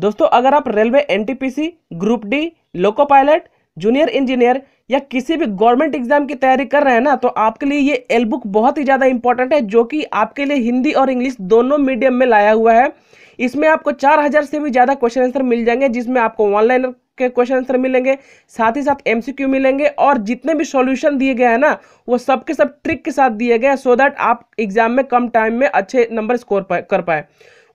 दोस्तों अगर आप railway NTPC group D loco pilot junior engineer या किसी भी गवर्नमेंट एग्जाम की तैयारी कर रहे हैं ना तो आपके लिए ये एल बुक बहुत ही ज़्यादा इंपॉर्टेंट है जो कि आपके लिए हिंदी और इंग्लिश दोनों मीडियम में लाया हुआ है इसमें आपको चार हज़ार से भी ज़्यादा क्वेश्चन आंसर मिल जाएंगे जिसमें आपको ऑनलाइन के क्वेश्चन आंसर मिलेंगे साथ ही साथ एम मिलेंगे और जितने भी सोल्यूशन दिए गए हैं ना वो सब के सब ट्रिक के साथ दिए गए हैं सो दैट आप एग्जाम में कम टाइम में अच्छे नंबर स्कोर कर पाए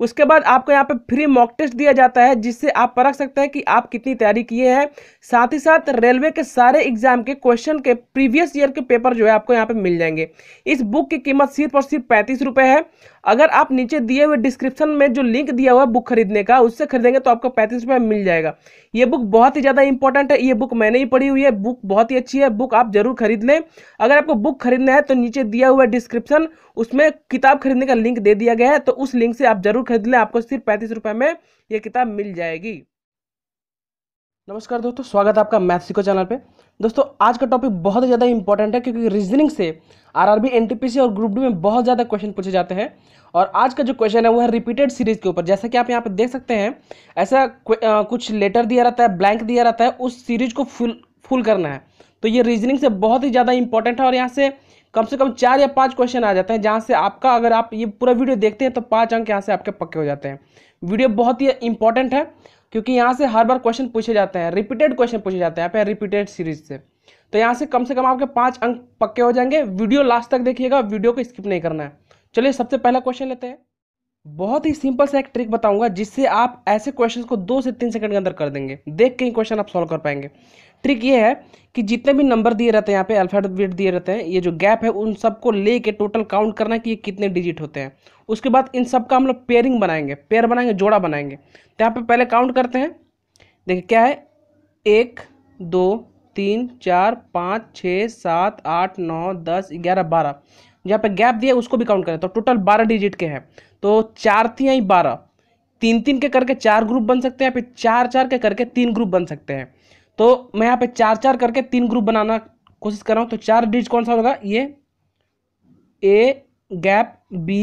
उसके बाद आपको यहाँ पे फ्री मॉक टेस्ट दिया जाता है जिससे आप परख सकते हैं कि आप कितनी तैयारी किए हैं साथ ही साथ रेलवे के सारे एग्जाम के क्वेश्चन के प्रीवियस ईयर के पेपर जो है आपको यहाँ पे मिल जाएंगे इस बुक की कीमत सिर्फ और सिर्फ पैंतीस रुपये है अगर आप नीचे दिए हुए डिस्क्रिप्शन में जो लिंक दिया हुआ है बुक खरीदने का उससे खरीदेंगे तो आपको पैंतीस रुपये मिल जाएगा ये बुक बहुत ही ज़्यादा इंपॉर्टेंट है ये बुक मैंने ही पढ़ी हुई है बुक बहुत ही अच्छी है बुक आप जरूर खरीद लें अगर आपको बुक खरीदना है तो नीचे दिया हुआ डिस्क्रिप्शन उसमें किताब खरीदने का लिंक दे दिया गया है तो उस लिंक से आप जरूर खरीद लें आपको सिर्फ पैंतीस रुपये में ये किताब मिल जाएगी नमस्कार दोस्तों स्वागत है आपका सीखो चैनल पे दोस्तों आज का टॉपिक बहुत ज़्यादा इंपॉर्टेंट है क्योंकि रीजनिंग से आरआरबी एनटीपीसी और ग्रुप डी में बहुत ज़्यादा क्वेश्चन पूछे जाते हैं और आज का जो क्वेश्चन है वो है रिपीटेड सीरीज के ऊपर जैसा कि आप यहाँ पे देख सकते हैं ऐसा कुछ लेटर दिया रहता है ब्लैंक दिया रहता है उस सीरीज को फुल फुल करना है तो ये रीजनिंग से बहुत ही ज़्यादा इंपॉर्टेंट है और यहाँ से कम से कम चार या पांच क्वेश्चन आ जाते हैं जहाँ से आपका अगर आप ये पूरा वीडियो देखते हैं तो पांच अंक यहाँ से आपके पक्के हो जाते हैं वीडियो बहुत ही इंपॉर्टेंट है क्योंकि यहाँ से हर बार क्वेश्चन पूछे जाते हैं रिपीटेड क्वेश्चन पूछे जाते हैं रिपीटेड सीरीज से तो यहाँ से कम से कम आपके पाँच अंक पक्के हो जाएंगे वीडियो लास्ट तक देखिएगा वीडियो को स्किप नहीं करना है चलिए सबसे पहला क्वेश्चन लेते हैं बहुत ही सिंपल सा एक ट्रिक बताऊंगा जिससे आप ऐसे क्वेश्चन को दो से तीन सेकंड के अंदर कर देंगे देख के ही क्वेश्चन आप सॉल्व कर पाएंगे ट्रिक ये है कि जितने भी नंबर दिए रहते हैं यहाँ पे अल्फ़ाबेट दिए रहते हैं ये जो गैप है उन सबको ले के टोटल काउंट करना है कि ये कितने डिजिट होते हैं उसके बाद इन सब का हम लोग पेयरिंग बनाएंगे पेयर बनाएंगे जोड़ा बनाएंगे तो यहाँ पे पहले काउंट करते हैं देखिए क्या है एक दो तीन चार पाँच छः सात आठ नौ दस ग्यारह बारह जहाँ पे गैप दिया उसको भी काउंट करें तो टोटल बारह डिजिट के हैं तो चार थी यहीं बारह तीन तीन के करके चार ग्रुप बन सकते हैं या फिर चार चार के करके तीन ग्रुप बन सकते हैं तो मैं यहाँ पे चार चार करके तीन ग्रुप बनाना कोशिश कर रहा हूँ तो चार डिजिट कौन सा होगा ये ए गैप बी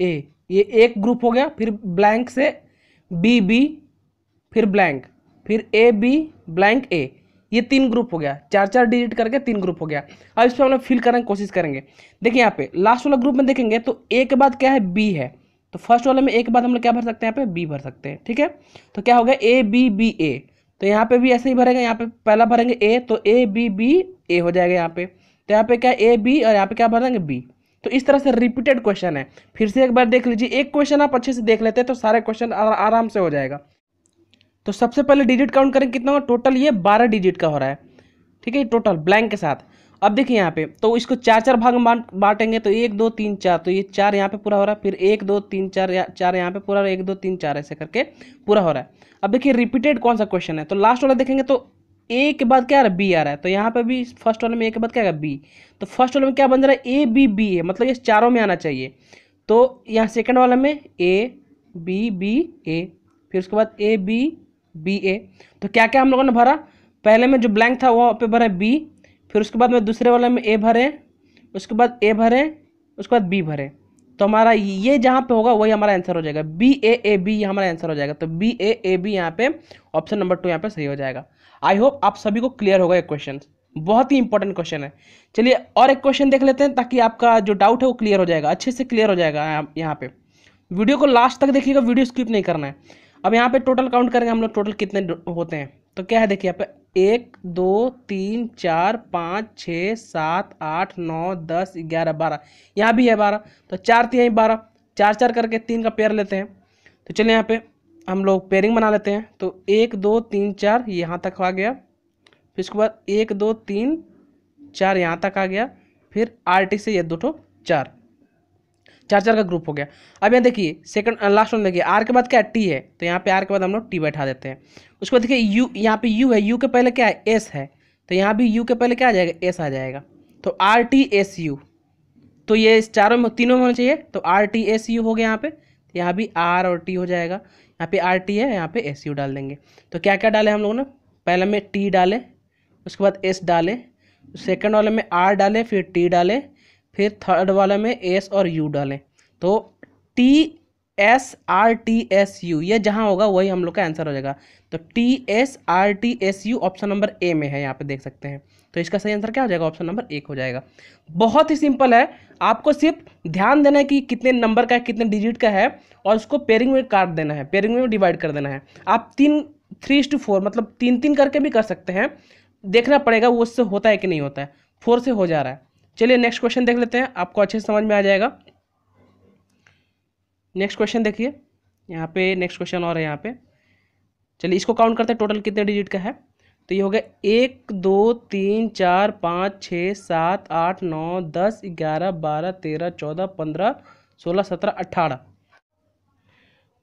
ए ये एक ग्रुप हो गया फिर ब्लैंक से बी बी फिर ब्लैंक फिर ए बी ब्लैंक ए ये तीन ग्रुप हो गया चार चार डिजिट करके तीन ग्रुप हो गया अब इस पर हम लोग फिल करने की कोशिश करेंगे देखिए यहाँ पे लास्ट वाला ग्रुप में देखेंगे तो ए के बाद क्या है बी है तो फर्स्ट वाले में ए के बाद हम लोग क्या भर सकते हैं यहाँ पे बी भर सकते हैं ठीक है तो क्या हो गया ए बी बी ए तो यहाँ पे भी ऐसे ही भरेंगे यहाँ पे पहला भरेंगे ए तो ए बी बी ए हो जाएगा यहाँ पे तो यहाँ पे क्या ए बी और यहाँ पे क्या भर देंगे बी तो इस तरह से रिपीटेड क्वेश्चन है फिर से एक बार देख लीजिए एक क्वेश्चन आप अच्छे से देख लेते हैं तो सारे क्वेश्चन आराम से हो जाएगा तो सबसे पहले डिजिट काउंट करेंगे कितना होगा टोटल ये बारह डिजिट का हो रहा है ठीक है टोटल ब्लैंक के साथ अब देखिए यहाँ पे तो इसको चार चार भाग में बांटेंगे तो एक दो तीन चार तो ये चार यहाँ पे पूरा हो रहा है फिर एक दो तीन चार या, चार यहाँ पे पूरा एक दो तीन चार ऐसे करके पूरा हो रहा है अब देखिए रिपीटेड कौन सा क्वेश्चन है तो लास्ट वाला देखेंगे तो ए के बाद क्या आ रहा है बी आ रहा है तो यहाँ पे भी फर्स्ट वाले में ए के बाद क्या आएगा बी तो फर्स्ट वाले में क्या बन रहा है ए बी बी ए मतलब ये चारों में आना चाहिए तो यहाँ सेकेंड वाले में ए बी बी ए फिर उसके बाद ए बी बी ए तो क्या क्या हम लोगों ने भरा पहले में जो ब्लैंक था वहाँ पे भरा बी फिर उसके बाद में दूसरे वाले में ए भरें उसके बाद ए भरें उसके बाद बी भरें तो हमारा ये जहाँ पे होगा वही हमारा आंसर हो जाएगा बी ए ए बी हमारा आंसर हो जाएगा तो बी ए ए बी यहाँ पे ऑप्शन नंबर टू यहाँ पे सही हो जाएगा आई होप आप सभी को क्लियर होगा ये क्वेश्चन बहुत ही इंपॉर्टेंट क्वेश्चन है चलिए और एक क्वेश्चन देख लेते हैं ताकि आपका जो डाउट है वो क्लियर हो जाएगा अच्छे से क्लियर हो जाएगा यहाँ पे वीडियो को लास्ट तक देखिएगा वीडियो स्किप नहीं करना है अब यहाँ पे टोटल काउंट करेंगे हम लोग टोटल कितने होते हैं तो क्या है देखिए यहाँ पे एक दो तीन चार पाँच छः सात आठ नौ दस ग्यारह बारह यहाँ भी है बारह तो चार तीन बारह चार चार करके तीन का पेयर लेते हैं तो चलिए यहाँ पे हम लोग पेयरिंग बना लेते हैं तो एक दो तीन चार यहाँ तक आ गया फिर उसके बाद एक दो तीन चार यहाँ तक आ गया फिर आर टी से ये दो ठो चार चार चार का ग्रुप हो गया अब यहाँ देखिए सेकंड लास्ट वन देखिए आर के बाद क्या है टी है तो यहाँ पे आर के बाद हम लोग टी बैठा देते हैं उसके बाद देखिए यू यहाँ पे यू है यू के पहले क्या है एस है तो यहाँ भी यू के पहले क्या आ जाएगा एस आ जाएगा तो आर टी एस यू तो ये चारों में तीनों में होना चाहिए तो आर टी एस यू हो गया यहाँ पे तो यहाँ भी आर और टी हो जाएगा यहाँ पे आर टी है यहाँ पे एस यू डाल देंगे तो क्या क्या डाले हम लोग ने पहले में टी डाले उसके बाद एस डाले सेकेंड वाले में आर डाले फिर टी डाले फिर थर्ड वाले में एस और यू डालें तो T S R T S U ये जहाँ होगा वही हम लोग का आंसर हो जाएगा तो T S R T S U option number A में है यहाँ पे देख सकते हैं तो इसका सही आंसर क्या हो जाएगा ऑप्शन नंबर एक हो जाएगा बहुत ही सिंपल है आपको सिर्फ ध्यान देना है कि कितने नंबर का है कितने डिजिट का है और उसको पेयरिंग में काट देना है पेयरिंग में डिवाइड कर देना है आप तीन थ्री टू फोर मतलब तीन तीन करके भी कर सकते हैं देखना पड़ेगा वो उससे होता है कि नहीं होता है फोर से हो जा रहा है चलिए नेक्स्ट क्वेश्चन देख लेते हैं आपको अच्छे से समझ में आ जाएगा नेक्स्ट क्वेश्चन देखिए यहाँ पे नेक्स्ट क्वेश्चन और है यहाँ पे चलिए इसको काउंट करते हैं टोटल कितने डिजिट का है तो ये हो गया एक दो तीन चार पाँच छः सात आठ नौ दस ग्यारह बारह तेरह चौदह पंद्रह सोलह सत्रह अट्ठारह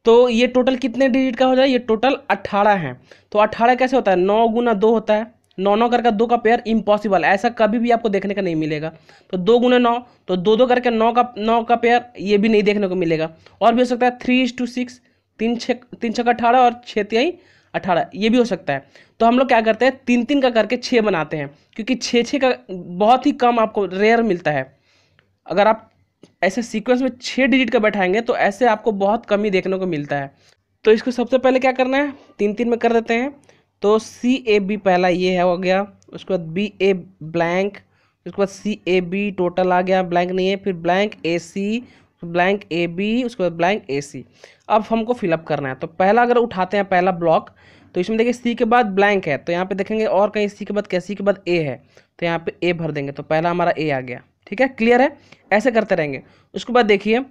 तो ये टोटल कितने डिजिट का हो जाए ये टोटल अट्ठारह है तो अट्ठारह कैसे होता है नौ गुना दो होता है नौ नौ करके दो का पेयर इम्पॉसिबल ऐसा कभी भी आपको देखने का नहीं मिलेगा तो दो गुने नौ तो दो दो करके नौ का नौ का पेयर ये भी नहीं देखने को मिलेगा और भी हो सकता है थ्री इज टू सिक्स तीन छः तीन छः का अठारह और छः तिहाई अठारह ये भी हो सकता है तो हम लोग क्या करते हैं तीन तीन का करके छः बनाते हैं क्योंकि छः छः का बहुत ही कम आपको रेयर मिलता है अगर आप ऐसे सीक्वेंस में छः डिजिट का बैठाएंगे तो ऐसे आपको बहुत कम ही देखने को मिलता है तो इसको सबसे पहले क्या करना है तीन तीन में कर देते हैं तो सी ए बी पहला ये है हो गया उसके बाद बी ए ब्लैंक उसके बाद सी ए बी टोटल आ गया ब्लैंक नहीं है फिर blank A C blank A B उसके बाद ब्लैंक ए सी अब हमको फिलअप करना है तो पहला अगर उठाते हैं पहला ब्लॉक तो इसमें देखिए सी के बाद ब्लैंक है तो यहाँ पे देखेंगे और कहीं सी के बाद कैसी के बाद ए है तो यहाँ पे ए भर देंगे तो पहला हमारा ए आ गया ठीक है क्लियर है ऐसे करते रहेंगे उसके बाद देखिए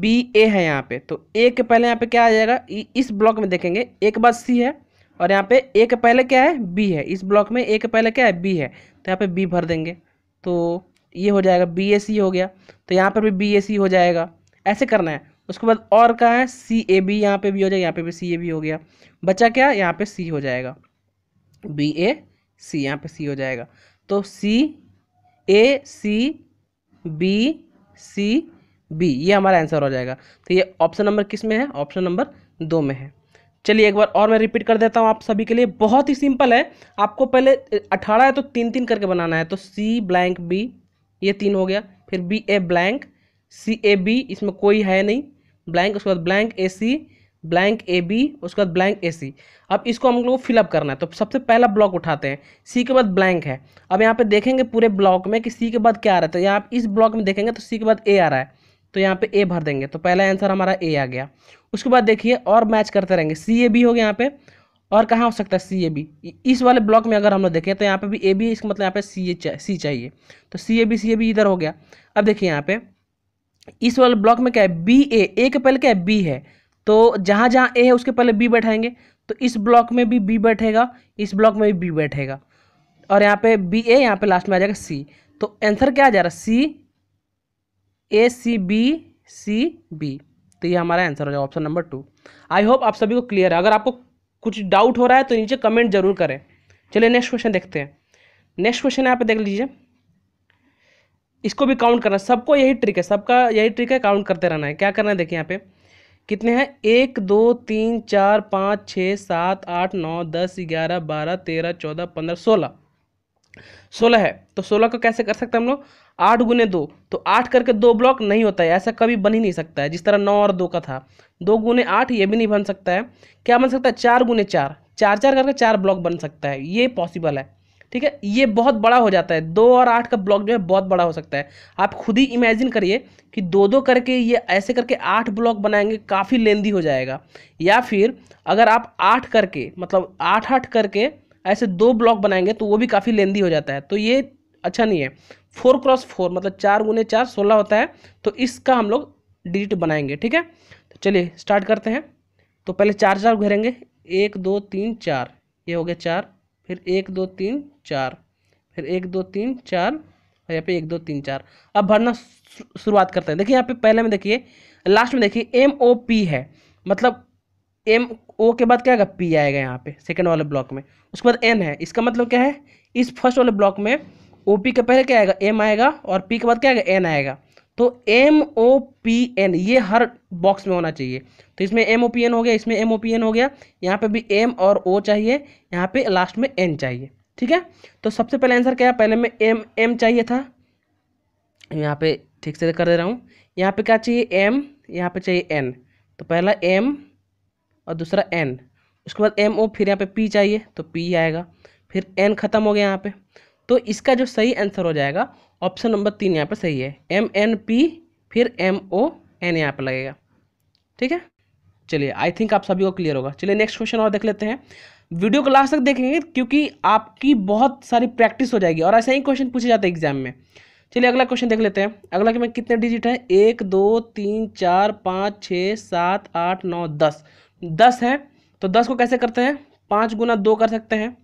बी ए है यहाँ पे तो ए के पहले यहाँ पे क्या आ जाएगा इस ब्लॉक में देखेंगे ए के बाद सी है और यहाँ पे ए के पहले क्या है बी है इस ब्लॉक में ए के पहले क्या है बी है तो यहाँ पे बी भर देंगे तो ये हो जाएगा बी ए सी हो गया तो यहाँ पर भी बी ए सी हो जाएगा ऐसे करना है उसके बाद और क्या है सी ए बी यहाँ पे भी हो जाएगा यहाँ पे भी सी ए बी हो गया बचा क्या यहाँ पे सी हो जाएगा बी ए सी यहाँ पे सी हो जाएगा तो सी ए सी बी सी बी ये हमारा आंसर हो जाएगा तो ये ऑप्शन नंबर किस में है ऑप्शन नंबर दो में है चलिए एक बार और मैं रिपीट कर देता हूँ आप सभी के लिए बहुत ही सिंपल है आपको पहले अठारह है तो तीन तीन करके बनाना है तो सी ब्लैंक बी ये तीन हो गया फिर B A blank C A B इसमें कोई है नहीं ब्लैंक उसके बाद blank A C blank A B उसके बाद ब्लैंक ए सी अब इसको हम लोग को फिलअप करना है तो सबसे पहला ब्लॉक उठाते हैं सी के बाद ब्लैंक है अब यहाँ पे देखेंगे पूरे ब्लॉक में कि सी के बाद क्या आ रहा है तो यहाँ आप इस ब्लॉक में देखेंगे तो सी के बाद ए आ रहा है तो यहाँ पे ए भर देंगे तो पहला आंसर हमारा ए आ गया उसके बाद देखिए और मैच करते रहेंगे सी ए बी हो गया यहाँ पे और कहाँ हो सकता है सी ए बी इस वाले ब्लॉक में अगर हम लोग देखें तो यहाँ पे भी ए बी इसका मतलब यहाँ पे सी ए चा, सी चाहिए तो सी A B C A B इधर हो गया अब देखिए यहाँ पे इस वाले ब्लॉक में क्या है बी ए ए के पहले क्या है बी है तो जहाँ जहाँ ए है उसके पहले बी बैठाएंगे तो इस ब्लॉक में भी बी बैठेगा इस ब्लॉक में भी बी बैठेगा और यहाँ पे बी ए यहाँ पे लास्ट में आ जाएगा सी तो आंसर क्या आ जा रहा है सी ए सी बी सी बी तो ये हमारा आंसर हो जाएगा option number two I hope आप सभी को क्लियर है अगर आपको कुछ डाउट हो रहा है तो नीचे कमेंट जरूर करें चलिए नेक्स्ट क्वेश्चन देखते हैं नेक्स्ट क्वेश्चन यहाँ पे देख लीजिए इसको भी काउंट करना सबको यही ट्रिक है सबका यही ट्रिक है काउंट करते रहना है क्या करना है देखिए यहाँ पे कितने हैं एक दो तीन चार पाँच छः सात आठ नौ दस ग्यारह बारह तेरह चौदह पंद्रह सोलह सोलह है तो सोलह को कैसे कर सकते हैं हम लोग आठ गुने दो तो आठ करके दो ब्लॉक नहीं होता है ऐसा कभी बन ही नहीं सकता है जिस तरह नौ और दो का था दो गुने आठ ये भी नहीं बन सकता है क्या बन सकता है चार गुने चार चार चार करके चार ब्लॉक बन सकता है ये पॉसिबल है ठीक है ये बहुत बड़ा हो जाता है दो और आठ का ब्लॉक जो है बहुत बड़ा हो सकता है आप खुद ही इमेजिन करिए कि दो दो करके ये ऐसे करके आठ ब्लॉक बनाएंगे काफ़ी लेंदी हो जाएगा या फिर अगर आप आठ करके मतलब आठ आठ करके ऐसे दो ब्लॉक बनाएंगे तो वो भी काफ़ी लेंदी हो जाता है तो ये अच्छा नहीं है फोर क्रॉस फोर मतलब चार गुने चार सोलह होता है तो इसका हम लोग डिजिट बनाएंगे ठीक है तो चलिए स्टार्ट करते हैं तो पहले चार चार घेरेंगे एक दो तीन चार ये हो गया चार फिर एक दो तीन चार फिर एक दो तीन चार और यहाँ पे एक दो तीन चार अब भरना शुरुआत करते हैं देखिए यहाँ पे पहले में देखिए लास्ट में देखिए एम ओ पी है मतलब एम ओ के बाद क्या आएगा पी आएगा यहाँ पे सेकेंड वाले ब्लॉक में उसके बाद एन है इसका मतलब क्या है इस फर्स्ट वाले ब्लॉक में ओ पी के पहले क्या आएगा एम आएगा और पी के बाद क्या आएगा एन आएगा तो एम ओ पी एन ये हर बॉक्स में होना चाहिए तो इसमें एम ओ पी एन हो गया इसमें एम ओ पी एन हो गया यहाँ पे भी एम और ओ चाहिए यहाँ पे लास्ट में एन चाहिए ठीक है तो सबसे पहले आंसर क्या है पहले में एम एम चाहिए था यहाँ पे ठीक से कर दे रहा हूँ यहाँ पे क्या चाहिए एम यहाँ पे चाहिए एन तो पहला एम और दूसरा एन उसके बाद एम ओ फिर यहाँ पे पी चाहिए तो पी आएगा फिर एन ख़त्म हो गया यहाँ पे तो इसका जो सही आंसर हो जाएगा ऑप्शन नंबर तीन यहाँ पर सही है एम एन पी फिर एम ओ एन यहाँ पर लगेगा ठीक है चलिए आई थिंक आप सभी को क्लियर होगा चलिए नेक्स्ट क्वेश्चन और देख लेते हैं वीडियो को लास्ट तक देखेंगे क्योंकि आपकी बहुत सारी प्रैक्टिस हो जाएगी और ऐसे ही क्वेश्चन पूछे जाते हैं एग्जाम में चलिए अगला क्वेश्चन देख लेते हैं अगला कि मैं कितने डिजिट है एक दो तीन चार पाँच छः सात आठ नौ दस दस है तो दस को कैसे करते हैं पाँच गुना दो कर सकते हैं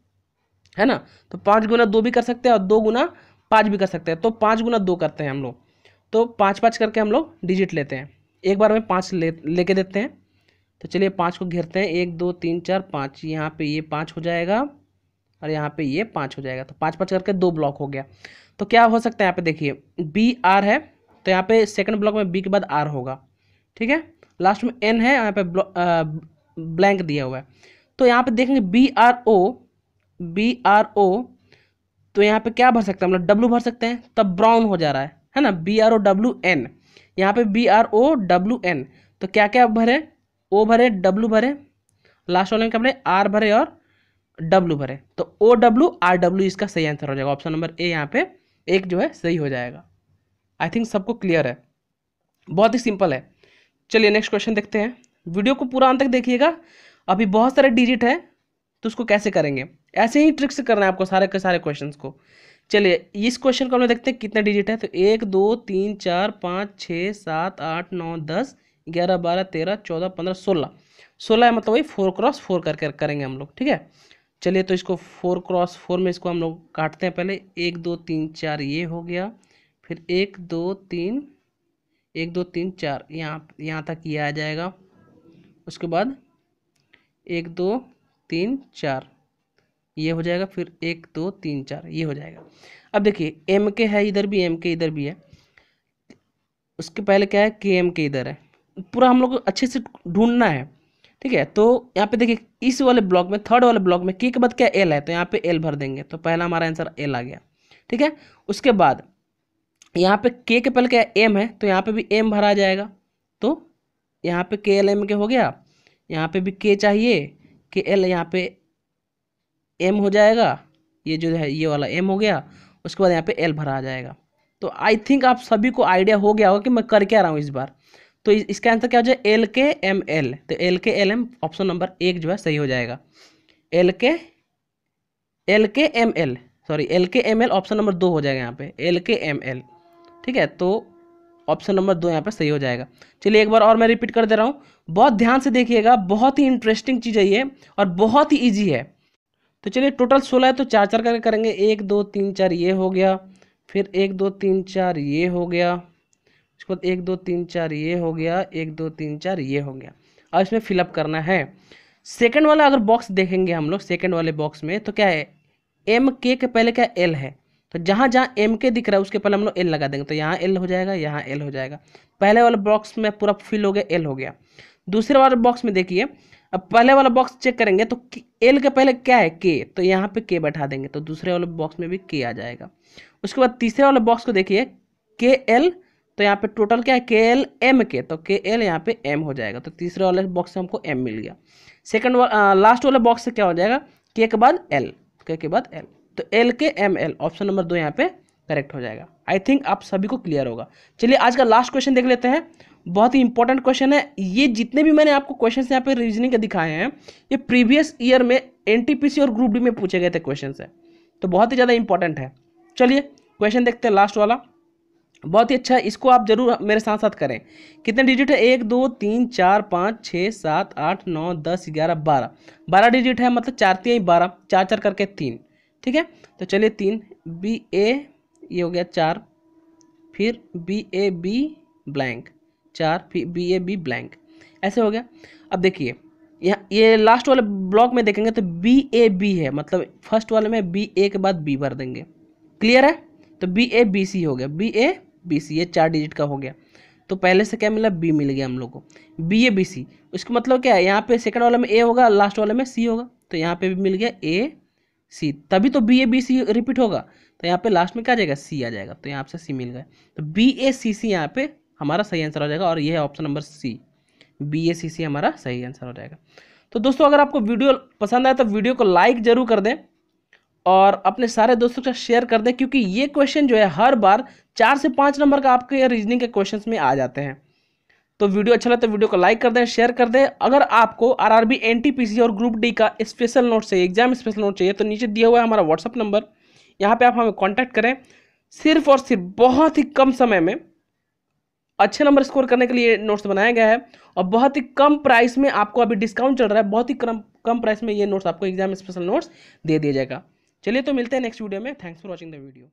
है ना तो पाँच गुना दो भी कर सकते हैं और दो गुना पाँच भी कर सकते हैं तो पाँच गुना दो करते हैं हम लोग तो पाँच पाँच करके हम लोग डिजिट लेते हैं एक बार में पाँच ले लेके देते हैं तो चलिए पाँच को घेरते हैं एक दो तीन चार पाँच यहाँ पे ये पाँच हो जाएगा और यहाँ पे ये पाँच हो जाएगा तो पाँच पाँच करके दो ब्लॉक हो गया तो क्या हो सकता है यहाँ पे देखिए बी आर है तो यहाँ पे सेकंड ब्लॉक में बी के बाद आर होगा ठीक है लास्ट में एन है यहाँ पे ब्लैंक दिया हुआ है तो यहाँ पर देखेंगे B R O B R O तो यहाँ पे क्या भर सकते हैं मतलब डब्लू भर सकते हैं तब ब्राउन हो जा रहा है है ना B R O W N यहाँ पे B R O W N तो क्या क्या भरे ओ भरे डब्लू भरे लास्ट वाले में क्या भरे आर भरे और डब्लू भरे तो ओ डब्लू आर डब्लू इसका सही आंसर हो जाएगा ऑप्शन नंबर ए यहाँ पे एक जो है सही हो जाएगा आई थिंक सबको क्लियर है बहुत ही सिंपल है चलिए नेक्स्ट क्वेश्चन देखते हैं वीडियो को पूरा अंत तक देखिएगा अभी बहुत सारे डिजिट है तो उसको कैसे करेंगे ऐसे ही ट्रिक्स करना है आपको सारे के सारे क्वेश्चन को चलिए इस क्वेश्चन को हम देखते हैं कितने डिजिट है तो एक दो तीन चार पाँच छः सात आठ नौ दस ग्यारह बारह तेरह चौदह पंद्रह सोलह सोलह मतलब वही फोर क्रॉस फोर करके करेंगे हम लोग ठीक है चलिए तो इसको फोर क्रॉस फोर में इसको हम लोग काटते हैं पहले एक दो तीन चार ये हो गया फिर एक दो तीन एक दो तीन चार यहाँ यहाँ तक ये यह आ जाएगा उसके बाद एक दो तीन चार ये हो जाएगा फिर एक दो तीन चार ये हो जाएगा अब देखिए एम के है इधर भी एम के इधर भी है उसके पहले क्या है के एम के इधर है पूरा हम लोग को अच्छे से ढूंढना है ठीक है तो यहाँ पे देखिए इस वाले ब्लॉक में थर्ड वाले ब्लॉक में के के बाद क्या एल है तो यहाँ पे एल भर देंगे तो पहला हमारा आंसर एल आ गया ठीक है उसके बाद यहाँ पे के के पहले क्या एम है तो यहाँ पे भी एम भरा जाएगा तो यहाँ पे के एल एम के हो गया यहाँ पे भी के चाहिए के एल यहाँ पे एम हो जाएगा ये जो है ये वाला एम हो गया उसके बाद यहाँ पे एल भरा आ जाएगा तो आई थिंक आप सभी को आइडिया हो गया होगा कि मैं कर क्या रहा हूँ इस बार तो इसका आंसर क्या हो जाए एल के एम एल तो L K L M option number एक जो है सही हो जाएगा L K L K M L sorry L K M L option number दो हो जाएगा यहाँ पे एल के एम एल ठीक है तो ऑप्शन नंबर दो यहाँ पे सही हो जाएगा चलिए एक बार और मैं रिपीट कर दे रहा हूँ बहुत ध्यान से देखिएगा बहुत ही इंटरेस्टिंग चीज़ है ये और बहुत ही ईजी है तो चलिए टोटल सोलह है तो चार चार करके करेंगे एक दो तीन चार ये हो गया फिर एक दो तीन चार ये हो गया उसके बाद एक दो तीन चार ये हो गया एक दो तीन चार ये हो गया अब इसमें फिलअप करना है सेकंड वाला अगर बॉक्स देखेंगे हम लोग सेकंड वाले बॉक्स में तो क्या है एम के के पहले क्या एल है तो जहाँ जहाँ एम के दिख रहा है उसके पहले हम लोग एल लगा देंगे तो यहाँ एल हो जाएगा यहाँ एल हो जाएगा पहले वाले बॉक्स में पूरा फिल हो गया एल हो गया दूसरे वाले बॉक्स में देखिए अब पहले वाला बॉक्स चेक करेंगे तो एल के पहले क्या है के तो यहाँ पे के बैठा देंगे तो दूसरे वाले बॉक्स में भी के आ जाएगा उसके बाद तीसरे वाले बॉक्स को देखिए के एल तो यहाँ पे टोटल क्या है के एल एम के तो के एल यहाँ पे एम हो जाएगा तो तीसरे वाले बॉक्स से हमको एम मिल गया सेकंड लास्ट वाले बॉक्स से क्या हो जाएगा के के बाद एल के के बाद एल तो L K M L option number दो यहाँ पे करेक्ट हो जाएगा आई थिंक आप सभी को क्लियर होगा चलिए आज का लास्ट क्वेश्चन देख लेते हैं बहुत ही इंपॉर्टेंट क्वेश्चन है ये जितने भी मैंने आपको क्वेश्चन यहाँ पे रीजनिंग के दिखाए हैं ये प्रीवियस ईयर में एन और ग्रुप डी में पूछे गए थे क्वेश्चन है तो बहुत ही ज़्यादा इंपॉर्टेंट है चलिए क्वेश्चन देखते हैं लास्ट वाला बहुत ही अच्छा है इसको आप जरूर मेरे साथ साथ करें कितने डिजिट है एक दो तीन चार पाँच छः सात आठ नौ दस ग्यारह बारह बारह डिजिट है मतलब चार तीन बारह चार चार करके तीन ठीक है तो चलिए तीन बी ए ये हो गया चार फिर बी ए बी ब्लैंक चार फिर बी ए बी ब्लैंक ऐसे हो गया अब देखिए यहाँ ये लास्ट वाले ब्लॉक में देखेंगे तो बी ए बी है मतलब फर्स्ट वाले में बी ए के बाद बी भर देंगे क्लियर है तो बी ए बी सी हो गया बी ए बी सी ये चार डिजिट का हो गया तो पहले से क्या मिला बी मिल गया हम लोग को बी ए बी सी उसका मतलब क्या है यहाँ पे सेकंड वाले में ए होगा लास्ट वाले में सी होगा तो यहाँ पे भी मिल गया ए सी तभी तो B A B C repeat होगा तो यहाँ पे लास्ट में क्या आ जाएगा सी आ जाएगा तो यहाँ से सी मिल गया तो बी ए सी सी यहाँ पे हमारा सही आंसर हो जाएगा और ये है option number C B A C C हमारा सही आंसर हो जाएगा तो दोस्तों अगर आपको वीडियो पसंद आए तो वीडियो को लाइक जरूर कर दें और अपने सारे दोस्तों के साथ शेयर कर दें क्योंकि ये क्वेश्चन जो है हर बार चार से पाँच नंबर का आपके रीजनिंग के क्वेश्चन में आ जाते हैं तो वीडियो अच्छा लगे तो वीडियो को लाइक कर दें शेयर कर दें अगर आपको R R B N T P C और ग्रुप डी का स्पेशल नोट चाहिए एग्जाम स्पेशल नोट चाहिए तो नीचे दिया हुआ है हमारा व्हाट्सअप नंबर यहाँ पर आप हमें कॉन्टैक्ट करें सिर्फ और सिर्फ बहुत ही कम समय में अच्छे नंबर स्कोर करने के लिए नोट्स बनाया गया है और बहुत ही कम प्राइस में आपको अभी डिस्काउंट चल रहा है बहुत ही कम कम प्राइस में ये नोट्स आपको एग्जाम स्पेशल नोट्स दे दिया जाएगा चलिए तो मिलते हैं नेक्स्ट वीडियो में thanks for watching the video